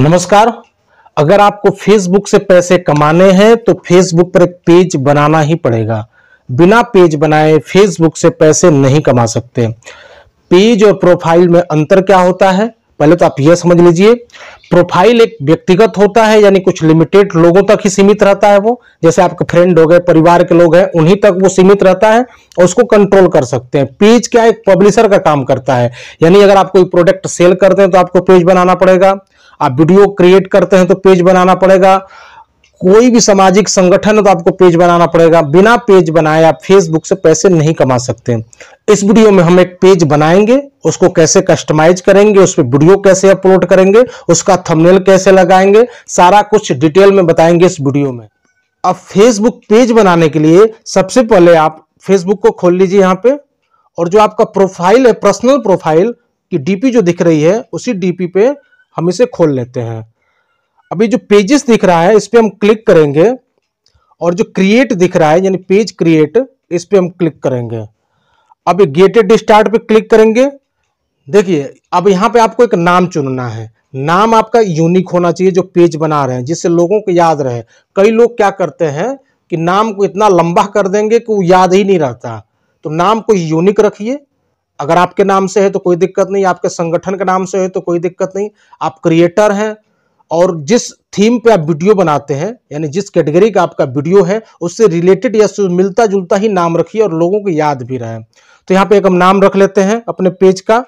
नमस्कार अगर आपको फेसबुक से पैसे कमाने हैं तो फेसबुक पर एक पेज बनाना ही पड़ेगा बिना पेज बनाए फेसबुक से पैसे नहीं कमा सकते पेज और प्रोफाइल में अंतर क्या होता है पहले तो आप यह समझ लीजिए प्रोफाइल एक व्यक्तिगत होता है यानी कुछ लिमिटेड लोगों तक ही सीमित रहता है वो जैसे आपके फ्रेंड हो गए परिवार के लोग हैं उन्हीं तक वो सीमित रहता है और उसको कंट्रोल कर सकते हैं पेज क्या एक पब्लिशर का काम करता है यानी अगर आप कोई प्रोडक्ट सेल करते हैं तो आपको पेज बनाना पड़ेगा आप वीडियो क्रिएट करते हैं तो पेज बनाना पड़ेगा कोई भी सामाजिक संगठन है तो आपको पेज बनाना पड़ेगा बिना पेज बनाए आप फेसबुक से पैसे नहीं कमा सकते इस वीडियो में हम एक पेज बनाएंगे उसको कैसे कस्टमाइज करेंगे उस पर वीडियो कैसे अपलोड करेंगे उसका थंबनेल कैसे लगाएंगे सारा कुछ डिटेल में बताएंगे इस वीडियो में अब फेसबुक पेज बनाने के लिए सबसे पहले आप फेसबुक को खोल लीजिए यहाँ पे और जो आपका प्रोफाइल है पर्सनल प्रोफाइल की डीपी जो दिख रही है उसी डीपी पे हम इसे खोल लेते हैं अभी जो पेजेस दिख रहा है इस पर हम क्लिक करेंगे और जो क्रिएट दिख रहा है यानी पेज क्रिएट इस पर हम क्लिक करेंगे अब गेटेड स्टार्ट पे क्लिक करेंगे देखिए अब यहाँ पे आपको एक नाम चुनना है नाम आपका यूनिक होना चाहिए जो पेज बना रहे हैं जिससे लोगों को याद रहे कई लोग क्या करते हैं कि नाम को इतना लंबा कर देंगे कि वो याद ही नहीं रहता तो नाम को यूनिक रखिए अगर आपके नाम से है तो कोई दिक्कत नहीं आपके संगठन के नाम से है तो कोई दिक्कत नहीं आप क्रिएटर हैं और जिस थीम पे आप वीडियो बनाते हैं यानी जिस कैटेगरी का आपका वीडियो है उससे रिलेटेड या मिलता जुलता ही नाम रखिए और लोगों को याद भी रहे तो यहाँ पे एक हम नाम रख लेते हैं अपने पेज का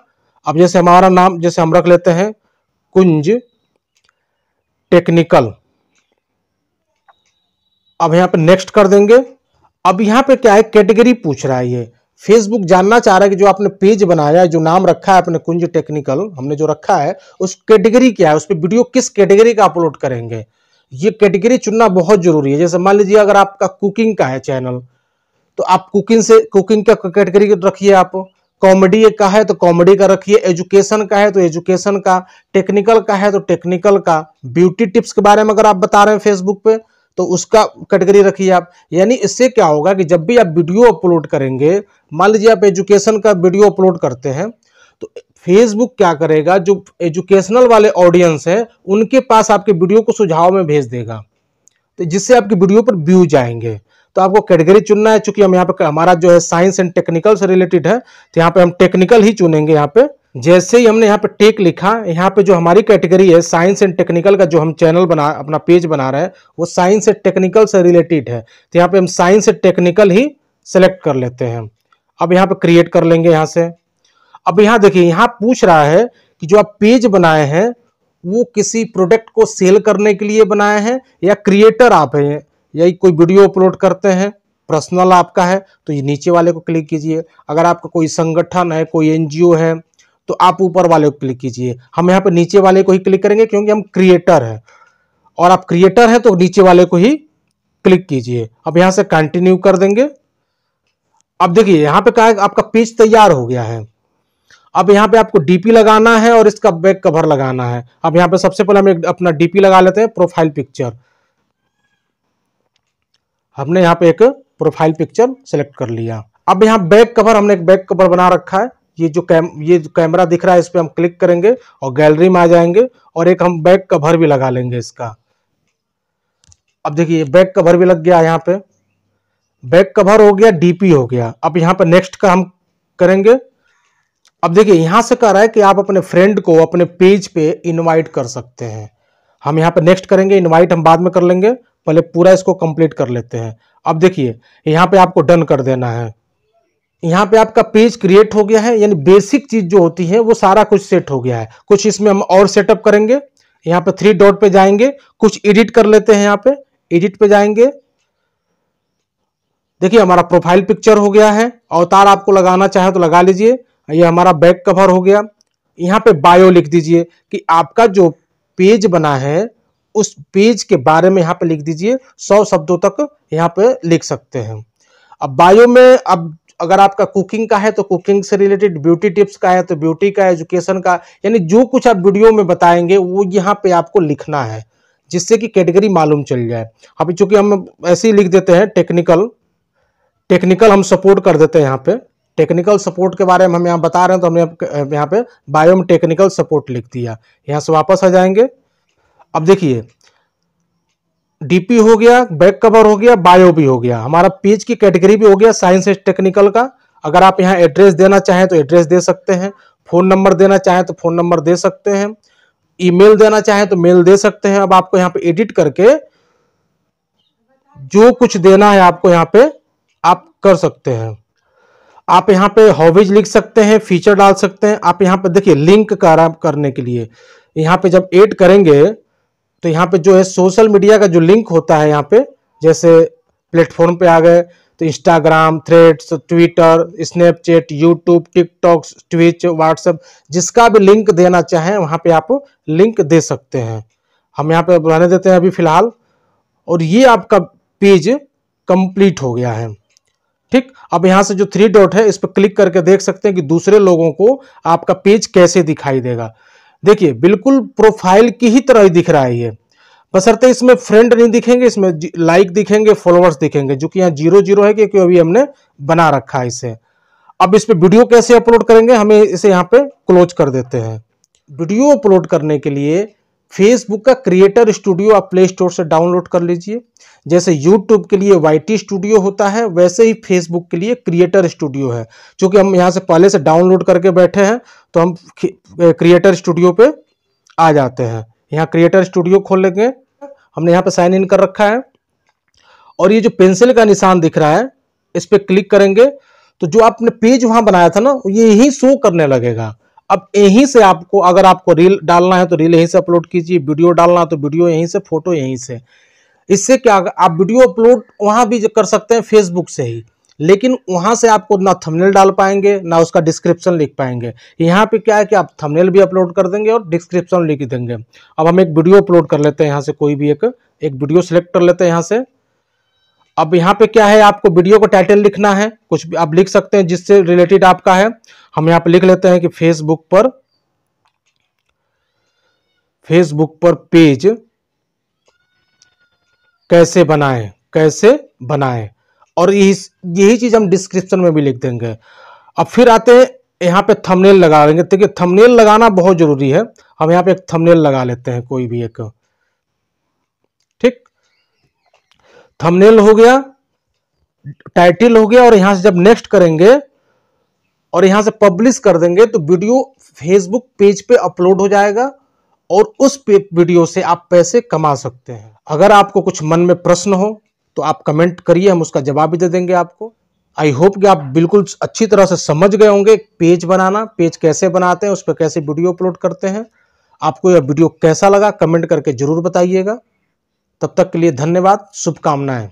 अब जैसे हमारा नाम जैसे हम रख लेते हैं कुंज टेक्निकल अब यहाँ पे नेक्स्ट कर देंगे अब यहाँ पे क्या है कैटेगरी पूछ रहा है ये फेसबुक जानना चाह रहा है कि जो आपने पेज बनाया है जो नाम रखा है अपने कुंज टेक्निकल हमने जो रखा है उस कैटेगरी क्या है उस पर वीडियो किस कैटेगरी का अपलोड करेंगे ये कैटेगरी चुनना बहुत जरूरी है जैसे मान लीजिए अगर आपका कुकिंग का है चैनल तो आप कुकिंग से कुकिंग का कैटेगरी रखिए आप कॉमेडी का है तो कॉमेडी का रखिए एजुकेशन का है तो एजुकेशन का टेक्निकल का है तो टेक्निकल का ब्यूटी टिप्स के बारे में अगर आप बता रहे हैं फेसबुक पे तो उसका कैटेगरी रखिए आप यानी इससे क्या होगा कि जब भी आप वीडियो अपलोड करेंगे मान लीजिए आप एजुकेशन का वीडियो अपलोड करते हैं तो फेसबुक क्या करेगा जो एजुकेशनल वाले ऑडियंस हैं उनके पास आपके वीडियो को सुझाव में भेज देगा तो जिससे आपके वीडियो पर व्यू जाएंगे तो आपको कैटेगरी चुनना है चूंकि हम यहाँ पे हमारा जो है साइंस एंड टेक्निकल से रिलेटेड है तो यहाँ पे हम टेक्निकल ही चुनेंगे यहाँ पे जैसे ही हमने यहाँ पे टेक लिखा यहाँ पे जो हमारी कैटेगरी है साइंस एंड टेक्निकल का जो हम चैनल बना अपना पेज बना रहे हैं वो साइंस एंड टेक्निकल से रिलेटेड है तो यहाँ पे हम साइंस एंड टेक्निकल ही सेलेक्ट कर लेते हैं अब यहाँ पे क्रिएट कर लेंगे यहाँ से अब यहाँ देखिए यहाँ पूछ रहा है कि जो आप पेज बनाए हैं वो किसी प्रोडक्ट को सेल करने के लिए बनाए हैं या क्रिएटर आप हैं या कोई वीडियो अपलोड करते हैं पर्सनल आपका है तो ये नीचे वाले को क्लिक कीजिए अगर आपका कोई संगठन है कोई एनजीओ है तो आप ऊपर वाले को क्लिक कीजिए हम यहाँ पर नीचे वाले को ही क्लिक करेंगे क्योंकि हम क्रिएटर हैं और आप क्रिएटर हैं तो नीचे वाले को ही क्लिक कीजिए अब यहाँ से कंटिन्यू कर देंगे अब देखिए यहाँ पे कहा आपका पेज तैयार हो गया है अब यहाँ पे आपको डीपी लगाना है और इसका बैक कवर लगाना है अब यहाँ पे सबसे पहले हम एक अपना डीपी लगा लेते हैं प्रोफाइल पिक्चर हमने यहाँ पे एक प्रोफाइल पिक्चर सेलेक्ट कर लिया अब यहाँ बैक कवर हमने एक बैक कवर बना रखा है ये जो कैम ये जो कैमरा दिख रहा है इस पर हम क्लिक करेंगे और गैलरी में आ जाएंगे और एक हम बैक कवर भी लगा लेंगे इसका अब देखिए बैक कवर भी लग गया यहाँ पे बैक कवर हो गया डीपी हो गया अब यहाँ पे नेक्स्ट का हम करेंगे अब देखिए यहां से कह रहा है कि आप अपने फ्रेंड को अपने पेज पे इनवाइट कर सकते हैं हम यहाँ पे नेक्स्ट करेंगे इनवाइट हम बाद में कर लेंगे पहले पूरा इसको कंप्लीट कर लेते हैं अब देखिए यहाँ पे आपको डन कर देना है यहाँ पे आपका पेज क्रिएट हो गया है यानी बेसिक चीज जो होती है वो सारा कुछ सेट हो गया है कुछ इसमें हम और सेटअप करेंगे यहाँ पे थ्री डॉट पे जाएंगे कुछ एडिट कर लेते हैं यहाँ पे एडिट पे जाएंगे देखिए हमारा प्रोफाइल पिक्चर हो गया है अवतार आपको लगाना चाहे तो लगा लीजिए ये हमारा बैक कवर हो गया यहाँ पे बायो लिख दीजिए कि आपका जो पेज बना है उस पेज के बारे में यहाँ पे लिख दीजिए सौ शब्दों तक यहाँ पे लिख सकते हैं अब बायो में अब अगर आपका कुकिंग का है तो कुकिंग से रिलेटेड ब्यूटी टिप्स का है तो ब्यूटी का एजुकेशन का यानी जो कुछ आप वीडियो में बताएंगे वो यहाँ पे आपको लिखना है जिससे कि कैटेगरी मालूम चल जाए अभी चूंकि हम ऐसे ही लिख देते हैं टेक्निकल टेक्निकल हम सपोर्ट कर देते हैं यहाँ पे टेक्निकल सपोर्ट के बारे में हम यहाँ बता रहे हैं तो हमने यहाँ पे बायोम टेक्निकल सपोर्ट लिख दिया यहाँ से वापस आ जाएंगे अब देखिए डीपी हो गया बैक कवर हो गया बायो भी हो गया हमारा पेज की कैटेगरी भी हो गया साइंस एंड टेक्निकल का अगर आप यहाँ एड्रेस देना चाहें तो एड्रेस दे सकते हैं फ़ोन नंबर देना चाहें तो फ़ोन नंबर दे सकते हैं ईमेल देना चाहें तो मेल दे सकते हैं अब आपको यहाँ पे एडिट करके जो कुछ देना है आपको यहाँ पे आप कर सकते हैं आप यहाँ पे हॉबीज लिख सकते हैं फीचर डाल सकते हैं आप यहाँ पे देखिए लिंक करने के लिए यहाँ पे जब एड करेंगे तो यहाँ पे जो है सोशल मीडिया का जो लिंक होता है यहाँ पे जैसे प्लेटफॉर्म पे आ गए तो Instagram Threads Twitter Snapchat YouTube TikTok Twitch WhatsApp जिसका भी लिंक देना चाहें वहाँ पे आप लिंक दे सकते हैं हम यहाँ पे रहने देते हैं अभी फ़िलहाल और ये आपका पेज कंप्लीट हो गया है ठीक अब यहाँ से जो थ्री डॉट है इस पर क्लिक करके देख सकते हैं कि दूसरे लोगों को आपका पेज कैसे दिखाई देगा देखिए बिल्कुल प्रोफाइल की ही तरह ही दिख रहा है ये बसरते इसमें फ्रेंड नहीं दिखेंगे इसमें लाइक दिखेंगे फॉलोअर्स दिखेंगे जो कि यहाँ जीरो जीरो है क्योंकि अभी हमने बना रखा है इसे अब इस पर वीडियो कैसे अपलोड करेंगे हमें इसे यहाँ पे क्लोज कर देते हैं वीडियो अपलोड करने के लिए फेसबुक का क्रिएटर स्टूडियो आप प्ले स्टोर से डाउनलोड कर लीजिए जैसे यूट्यूब के लिए वाई स्टूडियो होता है वैसे ही फेसबुक के लिए क्रिएटर स्टूडियो है चूंकि हम यहाँ से पहले से डाउनलोड करके बैठे हैं तो हम क्रिएटर स्टूडियो पे आ जाते हैं यहाँ क्रिएटर स्टूडियो खोल लेंगे हमने यहाँ पे साइन इन कर रखा है और ये जो पेंसिल का निशान दिख रहा है इस पर क्लिक करेंगे तो जो आपने पेज वहाँ बनाया था ना ये ही शो करने लगेगा अब यहीं से आपको अगर आपको रील डालना है तो रील यहीं से अपलोड कीजिए वीडियो डालना है तो वीडियो यहीं से फोटो यहीं से इससे क्या आप वीडियो अपलोड वहाँ भी कर सकते हैं फेसबुक से ही लेकिन वहाँ से आपको ना थंबनेल डाल पाएंगे ना उसका डिस्क्रिप्शन लिख पाएंगे यहाँ पे क्या है कि आप थंबनेल भी अपलोड कर देंगे और डिस्क्रिप्शन लिख देंगे अब हम एक वीडियो अपलोड कर लेते हैं यहाँ से कोई भी एक एक वीडियो सेलेक्ट कर लेते हैं यहाँ से अब यहाँ पे क्या है आपको वीडियो को टाइटल लिखना है कुछ भी आप लिख सकते हैं जिससे रिलेटेड आपका है हम यहाँ पे लिख लेते हैं कि फेसबुक पर फेसबुक पर पेज कैसे बनाएं कैसे बनाएं और यही यही चीज़ हम डिस्क्रिप्शन में भी लिख देंगे अब फिर आते हैं यहाँ पे थंबनेल लगा लेंगे देखिए थंबनेल लगाना बहुत ज़रूरी है हम यहाँ पे एक थंबनेल लगा लेते हैं कोई भी एक थंबनेल हो गया टाइटल हो गया और यहां से जब नेक्स्ट करेंगे और यहां से पब्लिश कर देंगे तो वीडियो फेसबुक पेज पे अपलोड हो जाएगा और उस वीडियो से आप पैसे कमा सकते हैं अगर आपको कुछ मन में प्रश्न हो तो आप कमेंट करिए हम उसका जवाब भी दे देंगे आपको आई होप कि आप बिल्कुल अच्छी तरह से समझ गए होंगे पेज बनाना पेज कैसे बनाते हैं उस पर कैसे वीडियो अपलोड करते हैं आपको यह वीडियो कैसा लगा कमेंट करके जरूर बताइएगा तब तक के लिए धन्यवाद शुभकामनाएं